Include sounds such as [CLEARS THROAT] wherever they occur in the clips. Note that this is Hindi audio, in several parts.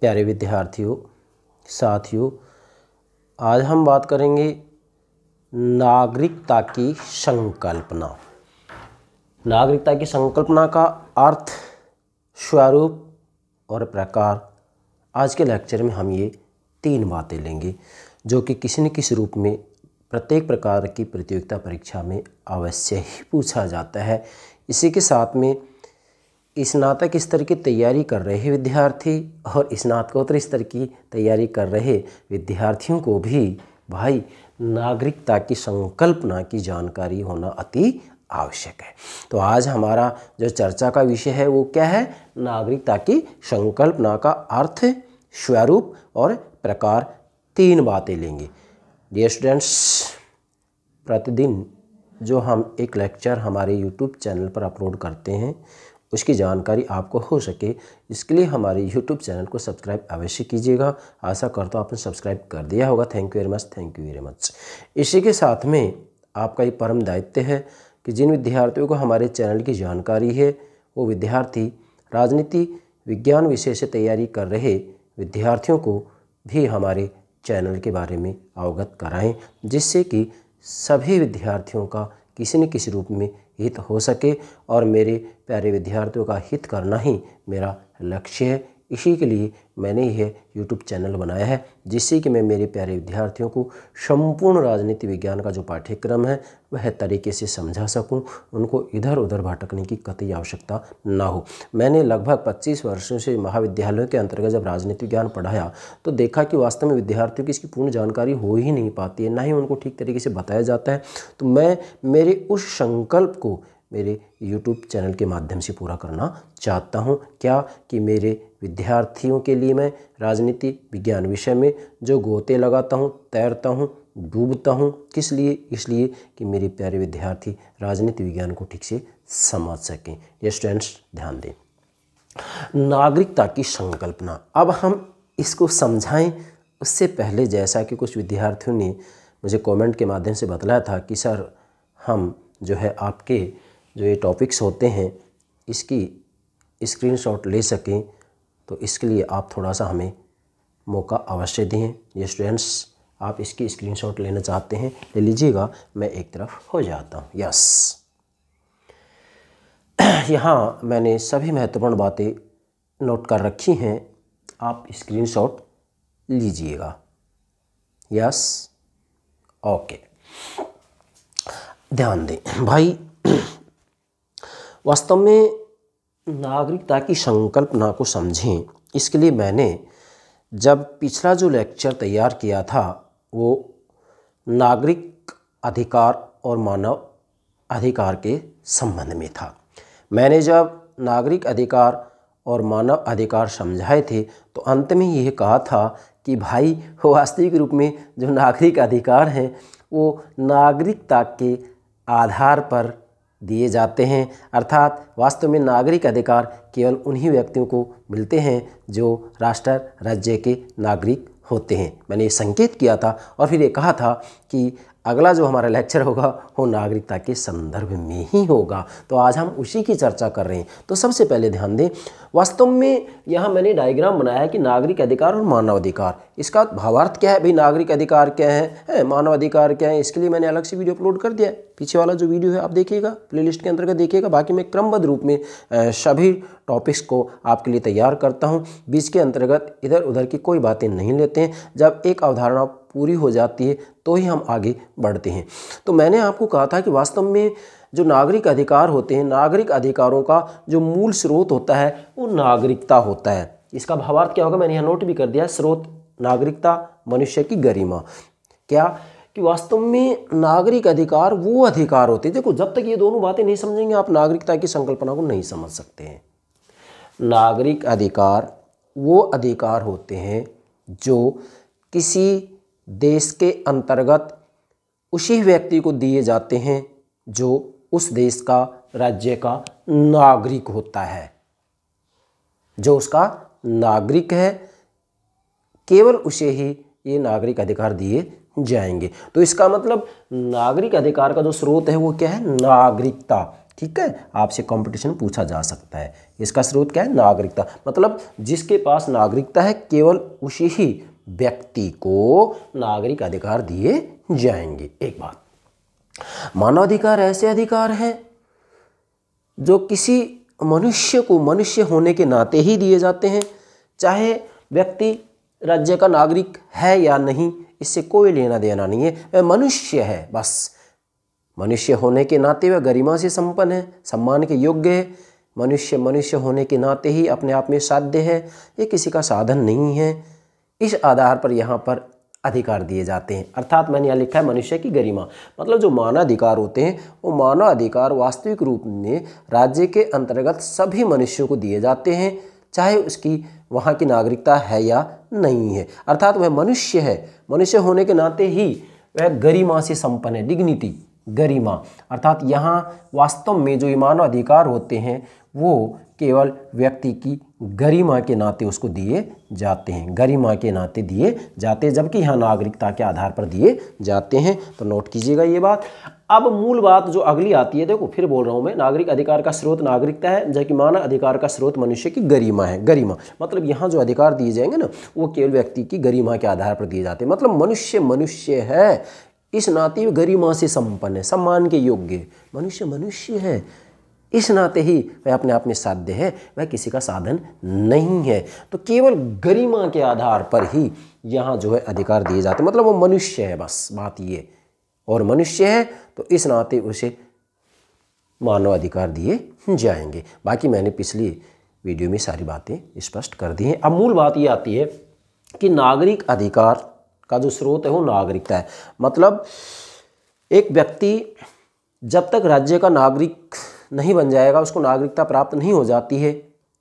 प्यारे विद्यार्थियों साथियों आज हम बात करेंगे नागरिकता की संकल्पना नागरिकता की संकल्पना का अर्थ स्वरूप और प्रकार आज के लेक्चर में हम ये तीन बातें लेंगे जो कि किसी न किसी रूप में प्रत्येक प्रकार की प्रतियोगिता परीक्षा में अवश्य ही पूछा जाता है इसी के साथ में स्नातक स्तर की तैयारी कर रहे विद्यार्थी और स्नातकोत्तर स्तर की तैयारी कर रहे विद्यार्थियों को भी भाई नागरिकता की संकल्पना की जानकारी होना अति आवश्यक है तो आज हमारा जो चर्चा का विषय है वो क्या है नागरिकता की संकल्पना का अर्थ स्वरूप और प्रकार तीन बातें लेंगे डियर स्टूडेंट्स प्रतिदिन जो हम एक लेक्चर हमारे यूट्यूब चैनल पर अपलोड करते हैं उसकी जानकारी आपको हो सके इसके लिए हमारे यूट्यूब चैनल को सब्सक्राइब अवश्य कीजिएगा आशा करता हूँ आपने सब्सक्राइब कर दिया होगा thank you very much thank you very much इसी के साथ में आपका ये परम दायित्व है कि जिन विद्यार्थियों को हमारे चैनल की जानकारी है वो विद्यार्थी राजनीति विज्ञान विषय से तैयारी कर रहे विद्यार्थियों को भी हमारे चैनल के बारे में अवगत कराएं जिससे कि सभी विद्यार्थियों का किसी न किसी रूप में हित हो सके और मेरे प्यारे विद्यार्थियों का हित करना ही मेरा लक्ष्य है इसी के लिए मैंने यह यूट्यूब चैनल बनाया है जिससे कि मैं मेरे प्यारे विद्यार्थियों को संपूर्ण राजनीति विज्ञान का जो पाठ्यक्रम है वह तरीके से समझा सकूं उनको इधर उधर भटकने की कतई आवश्यकता ना हो मैंने लगभग 25 वर्षों से महाविद्यालयों के अंतर्गत जब राजनीति विज्ञान पढ़ाया तो देखा कि वास्तव में विद्यार्थियों की इसकी पूर्ण जानकारी हो ही नहीं पाती है ना ही उनको ठीक तरीके से बताया जाता है तो मैं मेरे उस संकल्प को मेरे YouTube चैनल के माध्यम से पूरा करना चाहता हूँ क्या कि मेरे विद्यार्थियों के लिए मैं राजनीति विज्ञान विषय में जो गोते लगाता हूँ तैरता हूँ डूबता हूँ किस लिए इसलिए कि मेरे प्यारे विद्यार्थी राजनीति विज्ञान को ठीक से समझ सकें ये स्टूडेंट्स ध्यान दें नागरिकता की संकल्पना अब हम इसको समझाएं उससे पहले जैसा कि कुछ विद्यार्थियों ने मुझे कमेंट के माध्यम से बतलाया था कि सर हम जो है आपके जो ये टॉपिक्स होते हैं इसकी स्क्रीनशॉट ले सकें तो इसके लिए आप थोड़ा सा हमें मौका अवश्य दें ये स्टूडेंट्स आप इसकी स्क्रीनशॉट लेना चाहते हैं ले लीजिएगा मैं एक तरफ हो जाता हूँ यस [CLEARS THROAT] यहाँ मैंने सभी महत्वपूर्ण बातें नोट कर रखी हैं आप स्क्रीनशॉट लीजिएगा यस ओके ध्यान दें भाई [CLEARS THROAT] वास्तव में नागरिकता की संकल्पना को समझें इसके लिए मैंने जब पिछला जो लेक्चर तैयार किया था वो नागरिक अधिकार और मानव अधिकार के संबंध में था मैंने जब नागरिक अधिकार और मानव अधिकार समझाए थे तो अंत में यह कहा था कि भाई वास्तविक रूप में जो नागरिक अधिकार हैं वो नागरिकता के आधार पर दिए जाते हैं अर्थात वास्तव में नागरिक अधिकार केवल उन्हीं व्यक्तियों को मिलते हैं जो राष्ट्र राज्य के नागरिक होते हैं मैंने ये संकेत किया था और फिर ये कहा था कि अगला जो हमारा लेक्चर होगा वो नागरिकता के संदर्भ में ही होगा तो आज हम उसी की चर्चा कर रहे हैं तो सबसे पहले ध्यान दें वास्तव में यहाँ मैंने डायग्राम बनाया है कि नागरिक अधिकार और मानवाधिकार इसका भावार्थ क्या है भाई नागरिक अधिकार क्या है, है मानवाधिकार क्या है इसके लिए मैंने अलग से वीडियो अपलोड कर दिया है पीछे वाला जो वीडियो है आप देखिएगा प्ले के अंतर्गत देखिएगा बाकी मैं क्रमबद्ध रूप में सभी टॉपिक्स को आपके लिए तैयार करता हूँ बीच के अंतर्गत इधर उधर की कोई बातें नहीं लेते हैं जब एक अवधारणा पूरी हो जाती है तो ही हम आगे बढ़ते हैं तो मैंने आपको कहा था कि वास्तव में जो नागरिक अधिकार होते हैं नागरिक अधिकारों का जो मूल स्रोत होता है वो नागरिकता होता है इसका भावार्थ क्या होगा मैंने यहाँ नोट भी कर दिया स्रोत नागरिकता मनुष्य की गरिमा क्या कि वास्तव में नागरिक अधिकार वो अधिकार होते हैं देखो जब तक ये दोनों बातें नहीं समझेंगे आप नागरिकता की संकल्पना को नहीं समझ सकते हैं नागरिक अधिकार वो अधिकार होते हैं जो किसी देश के अंतर्गत उसी व्यक्ति को दिए जाते हैं जो उस देश का राज्य का नागरिक होता है जो उसका नागरिक है केवल उसे ही ये नागरिक अधिकार दिए जाएंगे तो इसका मतलब नागरिक अधिकार का जो स्रोत है वो क्या है नागरिकता ठीक है आपसे कंपटीशन पूछा जा सकता है इसका स्रोत क्या है नागरिकता मतलब जिसके पास नागरिकता है केवल उसी ही व्यक्ति को नागरिक अधिकार दिए जाएंगे एक बात मानवाधिकार ऐसे अधिकार हैं जो किसी मनुष्य को मनुष्य होने के नाते ही दिए जाते हैं चाहे व्यक्ति राज्य का नागरिक है या नहीं इससे कोई लेना देना नहीं है वह मनुष्य है बस मनुष्य होने के नाते वह गरिमा से संपन्न है सम्मान के योग्य है मनुष्य मनुष्य होने के नाते ही अपने आप में साध्य है ये किसी का साधन नहीं है इस आधार पर यहाँ पर अधिकार दिए जाते हैं अर्थात मैंने यहाँ लिखा है मनुष्य की गरिमा मतलब जो मानवाधिकार होते हैं वो मानवाधिकार वास्तविक रूप में राज्य के अंतर्गत सभी मनुष्यों को दिए जाते हैं चाहे उसकी वहाँ की नागरिकता है या नहीं है अर्थात वह मनुष्य है मनुष्य होने के नाते ही वह गरिमा से संपन्न है डिग्निटी गरिमा अर्थात यहाँ वास्तव में जो ये मानव अधिकार होते हैं वो केवल व्यक्ति की गरिमा के नाते उसको दिए जाते हैं गरिमा के नाते दिए जाते हैं जबकि यहाँ नागरिकता के आधार पर दिए जाते हैं तो नोट कीजिएगा ये बात अब मूल बात जो अगली आती है देखो फिर बोल रहा हूँ मैं नागरिक अधिकार का स्रोत नागरिकता है जबकि मानव अधिकार का स्रोत मनुष्य की गरिमा है गरिमा मतलब यहाँ जो अधिकार दिए जाएंगे ना वो केवल व्यक्ति की गरिमा के आधार पर दिए जाते हैं मतलब मनुष्य मनुष्य है इस नाते गरिमा से संपन्न है सम्मान के योग्य मनुष्य मनुष्य है इस नाते ही वह अपने आप में साध्य है वह किसी का साधन नहीं है तो केवल गरिमा के आधार पर ही यहाँ जो है अधिकार दिए जाते मतलब वो मनुष्य है बस बात ये और मनुष्य है तो इस नाते उसे मानव अधिकार दिए जाएंगे बाकी मैंने पिछली वीडियो में सारी बातें स्पष्ट कर दी हैं अब मूल बात ये आती है कि नागरिक अधिकार का जो स्रोत है वो नागरिकता है मतलब एक व्यक्ति जब तक राज्य का नागरिक नहीं बन जाएगा उसको नागरिकता प्राप्त नहीं हो जाती है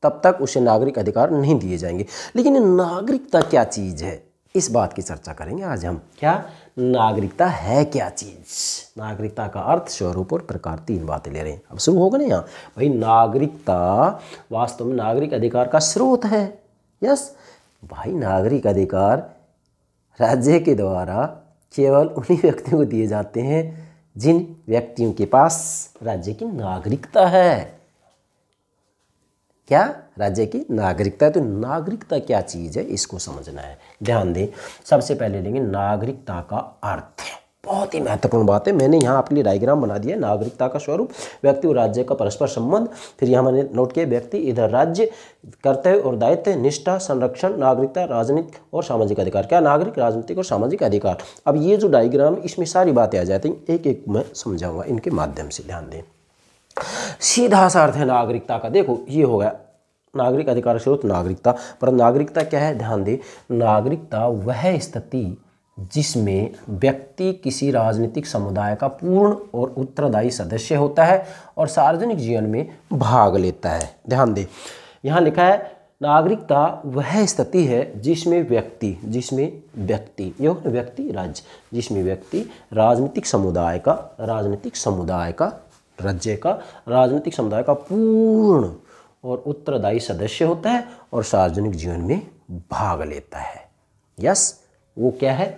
तब तक उसे नागरिक अधिकार नहीं दिए जाएंगे लेकिन नागरिकता क्या चीज़ है इस बात की चर्चा करेंगे आज हम क्या नागरिकता है क्या चीज़ नागरिकता का अर्थ स्वरूप और प्रकार तीन बातें ले रहे हैं अब शुरू होगा ना यहाँ भाई नागरिकता वास्तव में नागरिक अधिकार का स्रोत है यस भाई नागरिक अधिकार राज्य के द्वारा केवल उन्हीं व्यक्तियों को दिए जाते हैं जिन व्यक्तियों के पास राज्य की नागरिकता है क्या राज्य की नागरिकता है तो नागरिकता क्या चीज़ है इसको समझना है ध्यान दें सबसे पहले लेंगे नागरिकता का अर्थ बहुत ही महत्वपूर्ण बात है मैंने यहाँ आपके लिए डायग्राम बना दिया नागरिकता का स्वरूप व्यक्ति और राज्य का परस्पर संबंध फिर यहाँ मैंने नोट किया व्यक्ति इधर राज्य कर्तव्य और दायित्व निष्ठा संरक्षण नागरिकता राजनीतिक और सामाजिक अधिकार क्या नागरिक राजनीतिक और सामाजिक अधिकार अब ये जो डायग्राम इसमें सारी बातें आ जाती हैं एक एक मैं समझाऊंगा इनके माध्यम से ध्यान दें सीधा सा अर्थ है नागरिकता का देखो ये हो गया नागरिक अधिकार स्रोत नागरिकता पर नागरिकता क्या है ध्यान दें नागरिकता वह स्थिति जिसमें व्यक्ति किसी राजनीतिक समुदाय का पूर्ण और उत्तरदायी सदस्य होता है और सार्वजनिक जीवन में भाग लेता है ध्यान दें यहाँ लिखा है नागरिकता वह स्थिति है जिसमें व्यक्ति जिसमें व्यक्ति ये व्यक्ति राज्य जिसमें व्यक्ति राजनीतिक समुदाय का राजनीतिक समुदाय का राज्य का राजनीतिक समुदाय का पूर्ण और उत्तरदायी सदस्य होता है और सार्वजनिक जीवन में भाग लेता है यस वो क्या है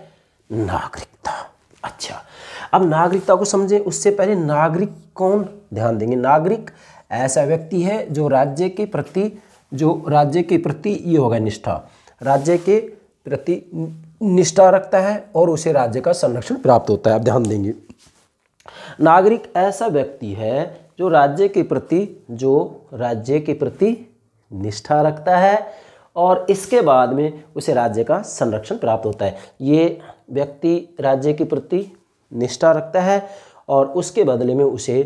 नागरिकता अच्छा अब नागरिकता को समझें उससे पहले नागरिक कौन ध्यान देंगे नागरिक ऐसा व्यक्ति है जो राज्य के प्रति जो राज्य के प्रति ये होगा निष्ठा राज्य के प्रति निष्ठा रखता है और उसे राज्य का संरक्षण प्राप्त होता है आप ध्यान देंगे नागरिक ऐसा व्यक्ति है जो राज्य के प्रति जो राज्य के प्रति निष्ठा रखता है और इसके बाद में उसे राज्य का संरक्षण प्राप्त होता है ये व्यक्ति राज्य के प्रति निष्ठा रखता है और उसके बदले में उसे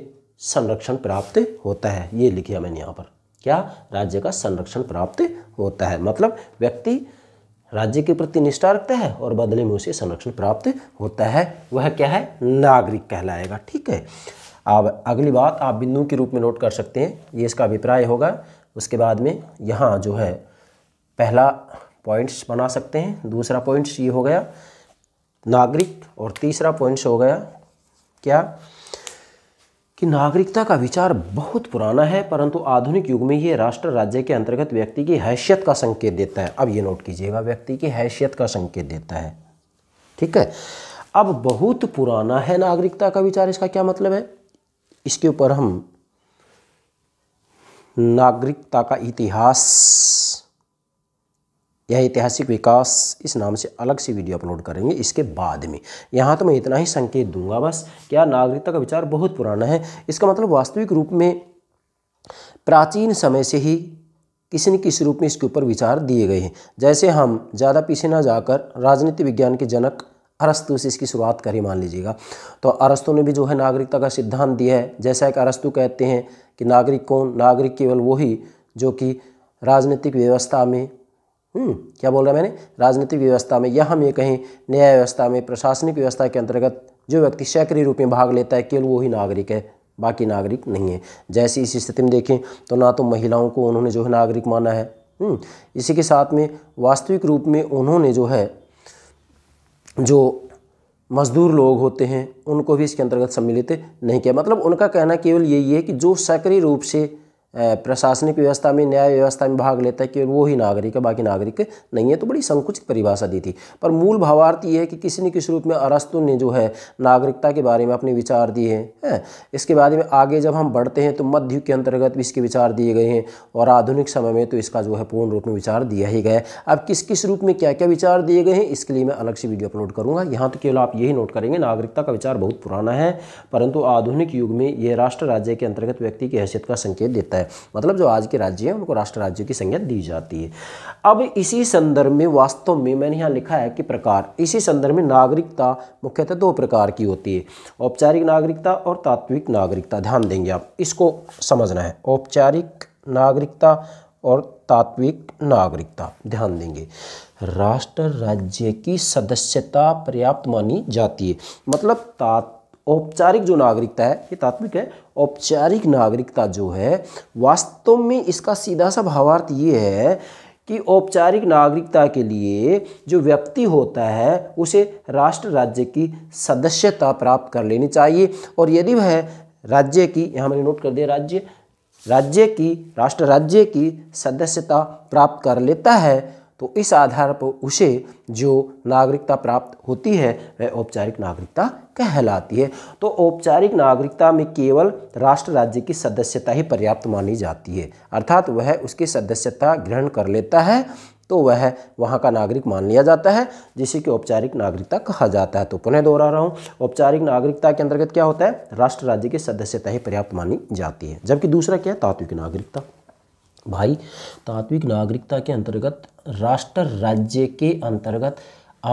संरक्षण प्राप्त होता है ये लिखिया मैंने यहाँ पर क्या राज्य का संरक्षण प्राप्त होता है मतलब व्यक्ति राज्य के प्रति निष्ठा रखता है और बदले में उसे संरक्षण प्राप्त होता है वह क्या है नागरिक कहलाएगा ठीक है अब अगली बात आप बिंदु के रूप में नोट कर सकते हैं ये इसका अभिप्राय होगा उसके बाद में यहाँ जो है पहला पॉइंट्स बना सकते हैं दूसरा पॉइंट्स ये हो गया नागरिक और तीसरा पॉइंट्स हो गया क्या कि नागरिकता का विचार बहुत पुराना है परंतु आधुनिक युग में ये राष्ट्र राज्य के अंतर्गत व्यक्ति की हैसियत का संकेत देता है अब ये नोट कीजिएगा व्यक्ति की हैसियत का संकेत देता है ठीक है अब बहुत पुराना है नागरिकता का विचार इसका क्या मतलब है इसके ऊपर हम नागरिकता का इतिहास यह ऐतिहासिक विकास इस नाम से अलग से वीडियो अपलोड करेंगे इसके बाद में यहाँ तो मैं इतना ही संकेत दूंगा बस क्या नागरिकता का विचार बहुत पुराना है इसका मतलब वास्तविक रूप में प्राचीन समय से ही किसी न किसी रूप में इसके ऊपर विचार दिए गए हैं जैसे हम ज़्यादा पीछे ना जाकर राजनीति विज्ञान के जनक अरस्तु से इसकी शुरुआत करें मान लीजिएगा तो अरस्तु ने भी जो है नागरिकता का सिद्धांत दिया है जैसा एक अरस्तु कहते हैं कि नागरिक कौन नागरिक केवल वही जो कि राजनीतिक व्यवस्था में हम्म, क्या बोल रहा है मैंने राजनीतिक व्यवस्था में या हम ये कहें न्याय व्यवस्था में प्रशासनिक व्यवस्था के अंतर्गत जो व्यक्ति सक्रिय रूप में भाग लेता है केवल वो ही नागरिक है बाकी नागरिक नहीं है जैसी इस स्थिति में देखें तो ना तो महिलाओं को उन्होंने जो है नागरिक माना है हम्म, इसी के साथ में वास्तविक रूप में उन्होंने जो है जो मजदूर लोग होते हैं उनको भी इसके अंतर्गत सम्मिलित नहीं किया मतलब उनका कहना केवल यही है कि जो सक्रिय रूप से प्रशासनिक व्यवस्था में न्याय व्यवस्था में भाग लेता है कि वो ही नागरिक है बाकी नागरिक नहीं है तो बड़ी संकुचित परिभाषा दी थी पर मूल भावार्थ ये है कि किसी न किसी रूप में अरस्तु ने जो है नागरिकता के बारे में अपने विचार दिए हैं है? इसके बाद में आगे जब हम बढ़ते हैं तो मध्य के अंतर्गत भी इसके विचार दिए गए हैं और आधुनिक समय में तो इसका जो है पूर्ण रूप में विचार दिया ही गया अब किस किस रूप में क्या क्या विचार दिए गए हैं इसके लिए मैं अलग से वीडियो अपलोड करूँगा यहाँ तो केवल आप यही नोट करेंगे नागरिकता का विचार बहुत पुराना है परंतु आधुनिक युग में यह राष्ट्र राज्य के अंतर्गत व्यक्ति की हैसियत का संकेत देता है है मतलब जो आज के राज्य हैं उनको राष्ट्र राज्यों की संज्ञा दी जाती है अब इसी संदर्भ में वास्तव में मैंने यहाँ लिखा है कि प्रकार इसी संदर्भ में नागरिकता मुख्यतः दो प्रकार की होती है औपचारिक नागरिकता और तात्विक नागरिकता ध्यान देंगे आप इसको समझना है औपचारिक नागरिकता और तात्विक नागरिकता ध्यान देंगे राष्ट्र राज्य की सदस्यता पर्याप्त मानी जाती है मतलब तात औपचारिक जो नागरिकता है ये तात्विक है औपचारिक नागरिकता जो है वास्तव में इसका सीधा सा भावार्थ ये है कि औपचारिक नागरिकता के लिए जो व्यक्ति होता है उसे राष्ट्र राज्य की सदस्यता प्राप्त कर लेनी चाहिए और यदि वह राज्य की यहाँ मैंने नोट कर दिया राज्य राज्य की राष्ट्र राज्य की सदस्यता प्राप्त कर लेता है तो इस आधार पर उसे जो नागरिकता प्राप्त होती है वह औपचारिक नागरिकता कहलाती है तो औपचारिक नागरिकता में केवल राष्ट्र राज्य की सदस्यता ही पर्याप्त मानी जाती है अर्थात वह उसकी सदस्यता ग्रहण कर लेता है तो वह वहाँ का नागरिक मान लिया जाता है जिसे कि औपचारिक नागरिकता कहा जाता है तो पुनः दोहरा रहा हूँ औपचारिक नागरिकता के अंतर्गत क्या होता है राष्ट्र राज्य की सदस्यता ही पर्याप्त मानी जाती है जबकि दूसरा क्या है तात्विक नागरिकता भाई तात्विक नागरिकता के अंतर्गत राष्ट्र राज्य के अंतर्गत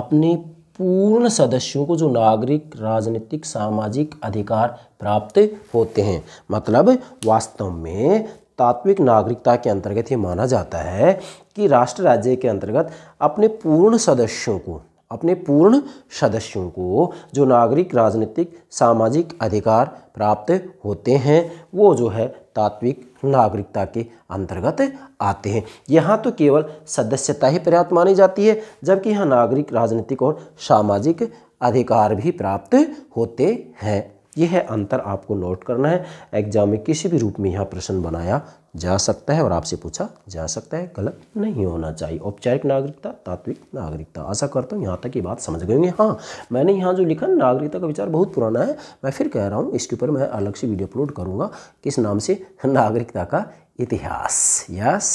अपने पूर्ण सदस्यों को जो नागरिक राजनीतिक सामाजिक अधिकार प्राप्त होते हैं मतलब वास्तव में तात्विक नागरिकता के अंतर्गत ये माना जाता है कि राष्ट्र राज्य के अंतर्गत अपने पूर्ण सदस्यों को अपने पूर्ण सदस्यों को जो नागरिक राजनीतिक सामाजिक अधिकार प्राप्त होते हैं वो जो है तात्विक नागरिकता के अंतर्गत आते हैं यहाँ तो केवल सदस्यता ही पर्याप्त मानी जाती है जबकि यहाँ नागरिक राजनीतिक और सामाजिक अधिकार भी प्राप्त होते हैं यह है अंतर आपको नोट करना है एग्जाम में किसी भी रूप में यहाँ प्रश्न बनाया जा सकता है और आपसे पूछा जा सकता है गलत नहीं होना चाहिए औपचारिक नागरिकता तात्विक नागरिकता आशा करता हूँ यहाँ तक ये बात समझ गए होंगे हाँ मैंने यहाँ जो लिखा नागरिकता का विचार बहुत पुराना है मैं फिर कह रहा हूँ इसके ऊपर मैं अलग से वीडियो अपलोड करूँगा किस नाम से नागरिकता का इतिहास यस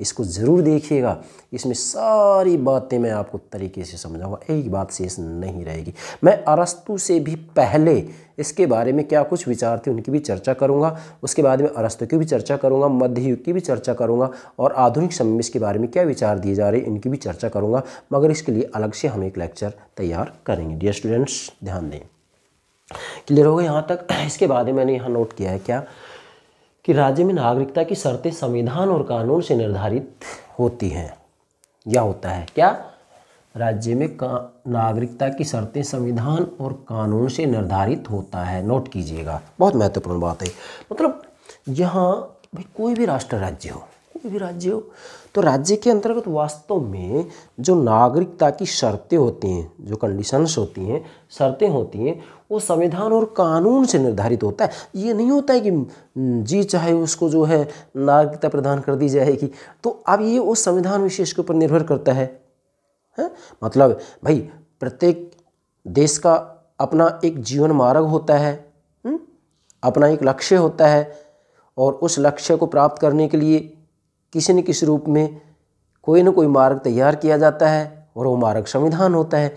इसको ज़रूर देखिएगा इसमें सारी बातें मैं आपको तरीके से समझाऊंगा एक बात शेष नहीं रहेगी मैं अरस्तु से भी पहले इसके बारे में क्या कुछ विचार थे उनकी भी चर्चा करूंगा उसके बाद में अरस्तु की भी चर्चा करूंगा मध्ययुग की भी चर्चा करूंगा और आधुनिक समय में इसके बारे में क्या विचार दिए जा रहे हैं इनकी भी चर्चा करूँगा मगर इसके लिए अलग से हम एक लेक्चर तैयार करेंगे डियर स्टूडेंट्स ध्यान दें क्लियर हो गए यहाँ तक इसके बाद में मैंने यहाँ नोट किया है क्या कि राज्य में नागरिकता की शर्तें संविधान और कानून से निर्धारित होती हैं या होता है क्या राज्य में का नागरिकता की शर्तें संविधान और कानून से निर्धारित होता है नोट कीजिएगा बहुत महत्वपूर्ण बात है मतलब यहाँ भाई कोई भी राष्ट्र राज्य हो भी राज्य हो तो राज्य के अंतर्गत वास्तव में जो नागरिकता की शर्तें होती हैं जो कंडीशंस होती हैं शर्तें होती हैं वो संविधान और कानून से निर्धारित होता है ये नहीं होता है कि जी चाहे उसको जो है नागरिकता प्रदान कर दी जाएगी तो अब ये उस संविधान विशेष के ऊपर निर्भर करता है है मतलब भाई प्रत्येक देश का अपना एक जीवन मार्ग होता है हम्म? अपना एक लक्ष्य होता है और उस लक्ष्य को प्राप्त करने के लिए किसी न किसी रूप में कोई ना कोई मार्ग तैयार किया जाता है और वो मार्ग संविधान होता है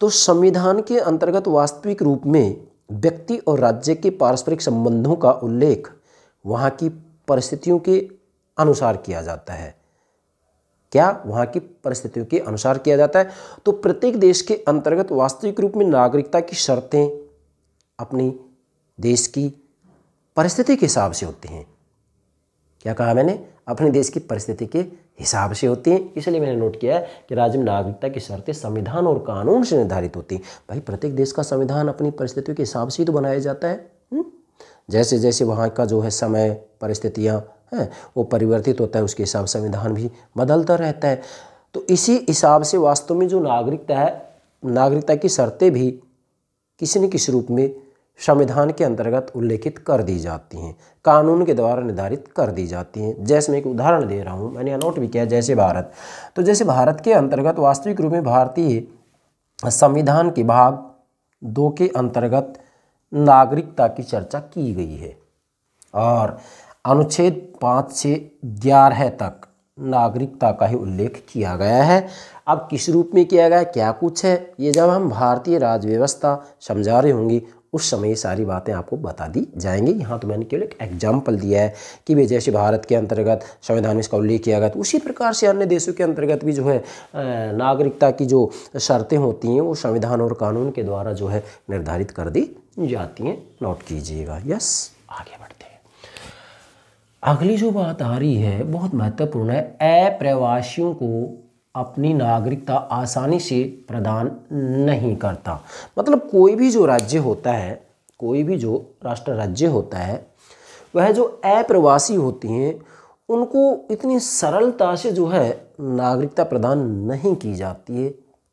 तो संविधान के अंतर्गत वास्तविक रूप में व्यक्ति और राज्य के पारस्परिक संबंधों का उल्लेख वहाँ की परिस्थितियों के अनुसार किया जाता है क्या वहाँ की परिस्थितियों के अनुसार किया जाता है तो प्रत्येक देश के अंतर्गत वास्तविक रूप में नागरिकता की शर्तें अपनी देश की परिस्थिति के हिसाब से होती हैं क्या कहा मैंने अपने देश की परिस्थिति के हिसाब से होती हैं इसलिए मैंने नोट किया है कि राज्य में नागरिकता की शर्तें संविधान और कानून से निर्धारित होती हैं भाई प्रत्येक देश का संविधान अपनी परिस्थितियों के हिसाब से ही तो बनाया जाता है हम्म? जैसे जैसे वहाँ का जो है समय परिस्थितियाँ हैं वो परिवर्तित होता है उसके हिसाब से संविधान भी बदलता रहता है तो इसी हिसाब से वास्तव में जो नागरिकता है नागरिकता की शर्तें भी किसी न किसी रूप में संविधान के अंतर्गत उल्लेखित कर दी जाती हैं कानून के द्वारा निर्धारित कर दी जाती हैं जैसे मैं एक उदाहरण दे रहा हूँ मैंने नोट भी किया जैसे भारत तो जैसे भारत के अंतर्गत वास्तविक रूप में भारतीय संविधान के भाग दो के अंतर्गत नागरिकता की चर्चा की गई है और अनुच्छेद पाँच से ग्यारह तक नागरिकता का ही उल्लेख किया गया है अब किस रूप में किया गया क्या कुछ है ये जब हम भारतीय राज्य व्यवस्था समझा रहे होंगे उस समय ये सारी बातें आपको बता दी जाएंगी यहाँ तो मैंने केवल एक एग्जाम्पल दिया है कि भाई जैसे भारत के अंतर्गत संविधान में इसका उल्लेख किया गया तो उसी प्रकार से अन्य देशों के अंतर्गत भी जो है नागरिकता की जो शर्तें होती हैं वो संविधान और कानून के द्वारा जो है निर्धारित कर दी जाती हैं नोट कीजिएगा यस आगे बढ़ते हैं अगली जो बात आ रही है बहुत महत्वपूर्ण है अप्रवासियों को अपनी नागरिकता आसानी से प्रदान नहीं करता मतलब कोई भी जो राज्य होता है कोई भी जो राष्ट्र राज्य होता है वह जो अप्रवासी होती हैं उनको इतनी सरलता से जो है नागरिकता प्रदान नहीं की जाती है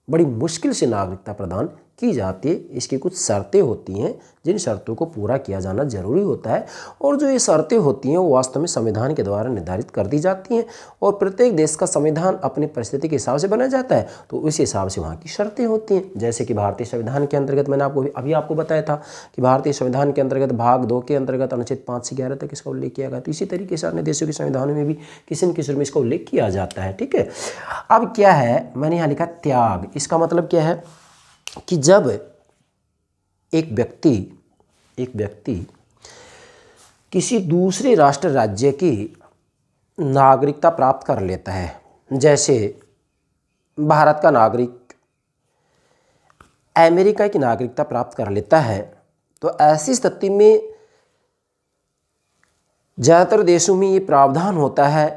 बड़ी मुश्किल से नागरिकता प्रदान की जाती है इसकी कुछ शर्तें होती हैं जिन शर्तों को पूरा किया जाना जरूरी होता है और जो ये शर्तें होती हैं वो वास्तव में संविधान के द्वारा निर्धारित कर दी जाती हैं और प्रत्येक देश का संविधान अपनी परिस्थिति के हिसाब से बनाया जाता है तो उस हिसाब से वहाँ की शर्तें होती हैं जैसे कि भारतीय संविधान के अंतर्गत मैंने आपको अभी आपको बताया था कि भारतीय संविधान के अंतर्गत भाग दो के अंतर्गत अनुच्छेद पाँच से ग्यारह तक इसका उल्लेख किया गया तो इसी तरीके से अन्य देशों के संविधानों में भी किसी न किसी में इसका उल्लेख किया जाता है ठीक है अब क्या है मैंने यहाँ लिखा त्याग इसका मतलब क्या है कि जब एक व्यक्ति एक व्यक्ति किसी दूसरे राष्ट्र राज्य की नागरिकता प्राप्त कर लेता है जैसे भारत का नागरिक अमेरिका की नागरिकता प्राप्त कर लेता है तो ऐसी स्थिति में ज़्यादातर देशों में ये प्रावधान होता है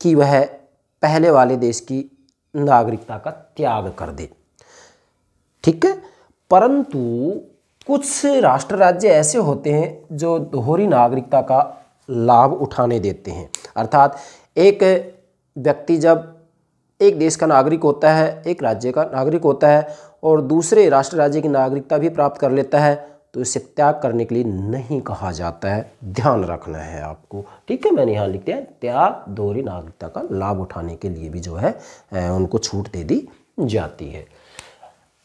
कि वह पहले वाले देश की नागरिकता का त्याग कर दे ठीक है परंतु कुछ राष्ट्र राज्य ऐसे होते हैं जो दोहरी नागरिकता का लाभ उठाने देते हैं अर्थात एक व्यक्ति जब एक देश का नागरिक होता है एक राज्य का नागरिक होता है और दूसरे राष्ट्र राज्य की नागरिकता भी प्राप्त कर लेता है तो इसे त्याग करने के लिए नहीं कहा जाता है ध्यान रखना है आपको ठीक है मैंने यहाँ लिख दिया त्याग दोहरी नागरिकता का लाभ उठाने के लिए भी जो है उनको छूट दे दी जाती है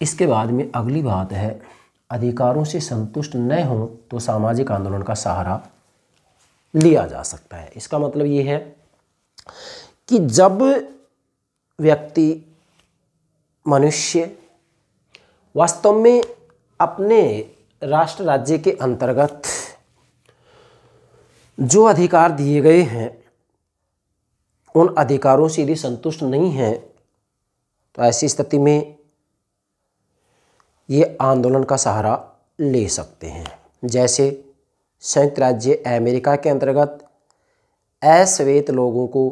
इसके बाद में अगली बात है अधिकारों से संतुष्ट न हों तो सामाजिक आंदोलन का सहारा लिया जा सकता है इसका मतलब ये है कि जब व्यक्ति मनुष्य वास्तव में अपने राष्ट्र राज्य के अंतर्गत जो अधिकार दिए गए हैं उन अधिकारों से यदि संतुष्ट नहीं हैं तो ऐसी स्थिति में ये आंदोलन का सहारा ले सकते हैं जैसे संयुक्त राज्य अमेरिका के अंतर्गत अश्वेत लोगों को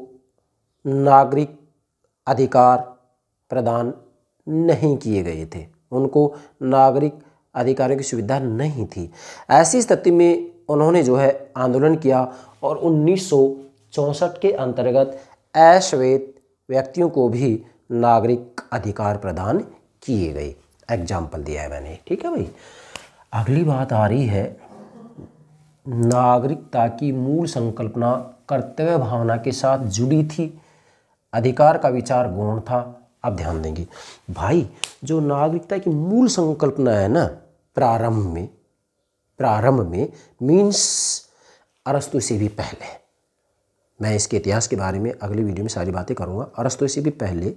नागरिक अधिकार प्रदान नहीं किए गए थे उनको नागरिक अधिकारों की सुविधा नहीं थी ऐसी स्थिति में उन्होंने जो है आंदोलन किया और उन्नीस के अंतर्गत अश्वेत व्यक्तियों को भी नागरिक अधिकार प्रदान किए गए एग्जाम्पल दिया है मैंने ठीक है भाई अगली बात आ रही है नागरिकता की मूल संकल्पना कर्तव्य भावना के साथ जुड़ी थी अधिकार का विचार गौण था आप ध्यान देंगे भाई जो नागरिकता की मूल संकल्पना है ना प्रारंभ में प्रारंभ में मीन्स अरस्तु से भी पहले मैं इसके इतिहास के बारे में अगले वीडियो में सारी बातें करूँगा अरस्तु से भी पहले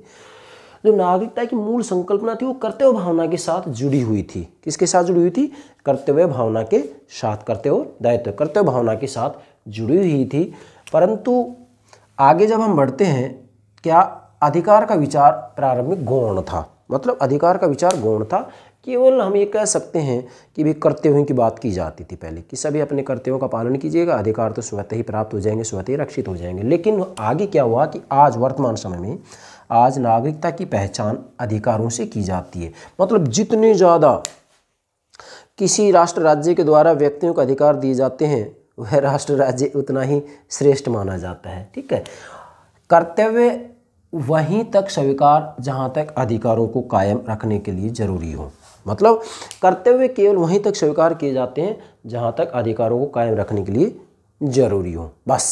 जो नागरिकता की मूल संकल्पना थी वो कर्तव्य भावना के साथ जुड़ी हुई थी किसके साथ जुड़ी हुई थी कर्तव्य भावना के साथ करते हो दायित्व कर्तव्य भावना के साथ जुड़ी हुई थी परंतु आगे जब हम बढ़ते हैं क्या अधिकार का विचार प्रारंभिक गौण था मतलब अधिकार का विचार गौण था केवल हम ये कह सकते हैं कि भी कर्तव्यों की बात की जाती थी पहले कि सभी अपने कर्तव्यों का पालन कीजिएगा अधिकार तो स्वतः ही प्राप्त हो जाएंगे स्वतः ही रक्षित हो जाएंगे लेकिन आगे क्या हुआ कि आज वर्तमान समय में आज नागरिकता की पहचान अधिकारों से की जाती है मतलब जितने ज़्यादा किसी राष्ट्र राज्य के द्वारा व्यक्तियों को अधिकार दिए जाते हैं वह राष्ट्र राज्य उतना ही श्रेष्ठ माना जाता है ठीक है कर्तव्य वहीं तक स्वीकार जहाँ तक अधिकारों को कायम रखने के लिए जरूरी हो मतलब कर्तव्य केवल वहीं तक स्वीकार किए जाते हैं जहाँ तक अधिकारों को कायम रखने के लिए जरूरी हो बस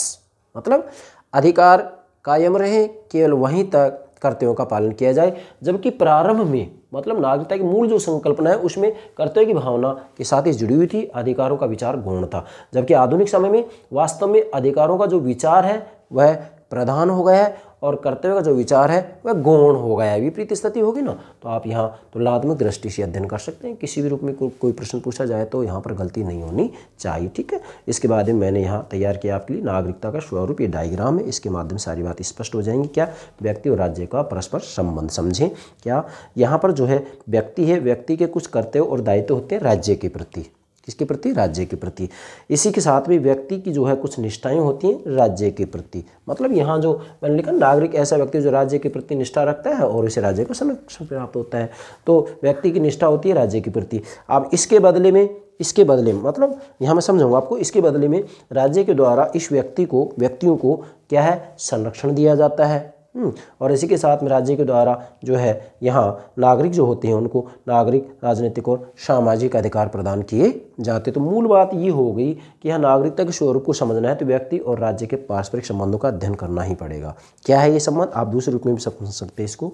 मतलब अधिकार कायम रहे केवल वहीं तक कर्तव्यों का पालन किया जाए जबकि प्रारंभ में मतलब नागरिकता की मूल जो संकल्पना है उसमें कर्तव्य की भावना के साथ ही जुड़ी हुई थी अधिकारों का विचार गौण था जबकि आधुनिक समय में वास्तव में अधिकारों का जो विचार है वह प्रधान हो गया है और कर्तव्य का जो विचार है वह गौण हो गया विपरीत स्थिति होगी ना तो आप यहाँ तुलनात्मक दृष्टि से अध्ययन कर सकते हैं किसी भी रूप में को, कोई प्रश्न पूछा जाए तो यहाँ पर गलती नहीं होनी चाहिए ठीक है इसके बाद में मैंने यहाँ तैयार किया आपके लिए नागरिकता का स्वरूप ये डायग्राम है इसके माध्यम से सारी बात स्पष्ट हो जाएंगी क्या व्यक्ति और राज्य का परस्पर संबंध समझें क्या यहाँ पर जो है व्यक्ति है व्यक्ति के कुछ कर्तव्य और दायित्व होते हैं राज्य के प्रति किसके प्रति राज्य के प्रति इसी के साथ भी व्यक्ति की जो है कुछ निष्ठाएं होती हैं राज्य के प्रति मतलब यहाँ जो मैंने लिखा नागरिक ऐसा व्यक्ति जो राज्य के प्रति निष्ठा रखता है और इसे राज्य को संरक्षण प्राप्त होता है तो व्यक्ति की निष्ठा होती है राज्य के प्रति अब इसके बदले में इसके बदले में मतलब यहाँ मैं समझाऊंगा आपको इसके बदले में राज्य के द्वारा इस व्यक्ति को व्यक्तियों को क्या है संरक्षण दिया जाता है हम्म, और इसी के साथ में राज्य के द्वारा जो है यहाँ नागरिक जो होते हैं उनको नागरिक राजनीतिक और सामाजिक अधिकार प्रदान किए जाते तो मूल बात ये हो गई कि यहाँ नागरिकता के स्वरूप को समझना है तो व्यक्ति और राज्य के पारस्परिक संबंधों का अध्ययन करना ही पड़ेगा क्या है ये संबंध आप दूसरे रूप में भी समझ सकते हैं इसको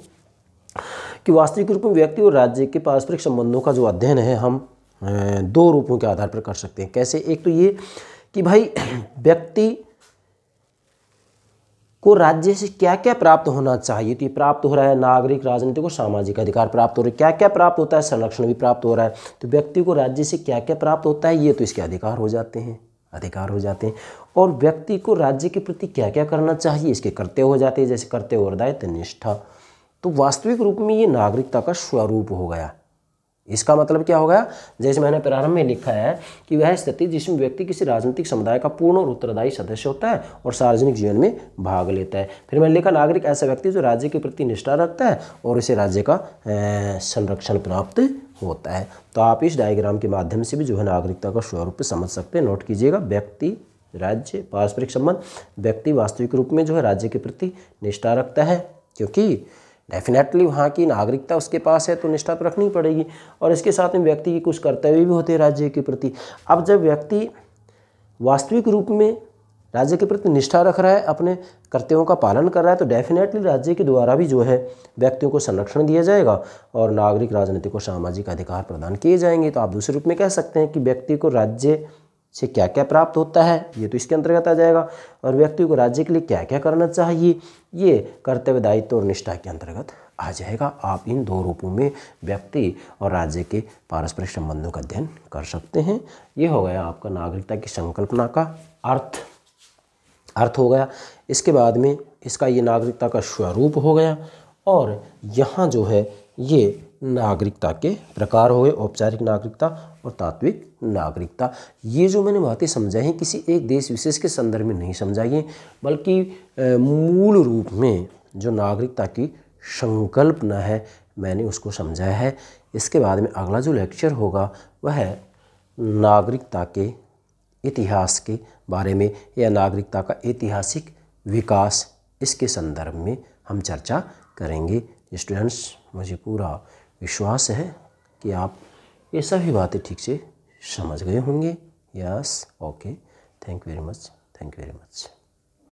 कि वास्तविक रूप में व्यक्ति और राज्य के पारस्परिक संबंधों का जो अध्ययन है हम दो रूपों के आधार पर कर सकते हैं कैसे एक तो ये कि भाई [CLEARS THROAT] व्यक्ति को राज्य से क्या क्या प्राप्त होना चाहिए तो ये प्राप्त हो रहा है नागरिक राजनीतिक और सामाजिक अधिकार प्राप्त हो रहे क्या क्या प्राप्त होता है संरक्षण भी प्राप्त हो रहा है तो व्यक्ति को राज्य से क्या क्या प्राप्त होता है ये तो इसके अधिकार हो जाते हैं अधिकार हो जाते हैं और व्यक्ति को राज्य के प्रति क्या क्या करना चाहिए इसके कर्तव्य हो जाते हैं जैसे कर्तव्य और दायित्व निष्ठा तो वास्तविक रूप में ये नागरिकता का स्वरूप हो गया इसका मतलब क्या होगा जैसे मैंने प्रारंभ में लिखा है कि वह स्थिति जिसमें व्यक्ति किसी राजनीतिक समुदाय का पूर्ण और उत्तरदायी सदस्य होता है और सार्वजनिक जीवन में भाग लेता है फिर मैंने लिखा नागरिक ऐसा व्यक्ति जो राज्य के प्रति निष्ठा रखता है और इसे राज्य का संरक्षण प्राप्त होता है तो आप इस डायग्राम के माध्यम से भी जो है नागरिकता का स्वरूप समझ सकते हैं नोट कीजिएगा व्यक्ति राज्य पारस्परिक संबंध व्यक्ति वास्तविक रूप में जो है राज्य के प्रति निष्ठा रखता है क्योंकि डेफिनेटली वहाँ की नागरिकता उसके पास है तो निष्ठा तो रखनी पड़ेगी और इसके साथ में व्यक्ति की कुछ कर्तव्य भी होते हैं राज्य के प्रति अब जब व्यक्ति वास्तविक रूप में राज्य के प्रति निष्ठा रख रहा है अपने कर्तव्यों का पालन कर रहा है तो डेफिनेटली राज्य के द्वारा भी जो है व्यक्तियों को संरक्षण दिया जाएगा और नागरिक राजनीति को सामाजिक अधिकार प्रदान किए जाएंगे तो आप दूसरे रूप में कह सकते हैं कि व्यक्ति को राज्य से क्या क्या प्राप्त होता है ये तो इसके अंतर्गत आ जाएगा और व्यक्ति को राज्य के लिए क्या क्या करना चाहिए ये कर्तव्य दायित्व और निष्ठा के अंतर्गत आ जाएगा आप इन दो रूपों में व्यक्ति और राज्य के पारस्परिक संबंधों का अध्ययन कर सकते हैं ये हो गया आपका नागरिकता की संकल्पना का अर्थ अर्थ हो गया इसके बाद में इसका ये नागरिकता का स्वरूप हो गया और यहाँ जो है ये नागरिकता के प्रकार हो गए औपचारिक नागरिकता और तात्विक नागरिकता ये जो मैंने बातें समझाई हैं किसी एक देश विशेष के संदर्भ में नहीं समझाइए बल्कि मूल रूप में जो नागरिकता की संकल्पना है मैंने उसको समझाया है इसके बाद में अगला जो लेक्चर होगा वह है नागरिकता के इतिहास के बारे में या नागरिकता का ऐतिहासिक विकास इसके संदर्भ में हम चर्चा करेंगे स्टूडेंट्स मुझे पूरा विश्वास है कि आप ये सभी बातें ठीक से समझ गए होंगे yes okay thank you very much thank you very much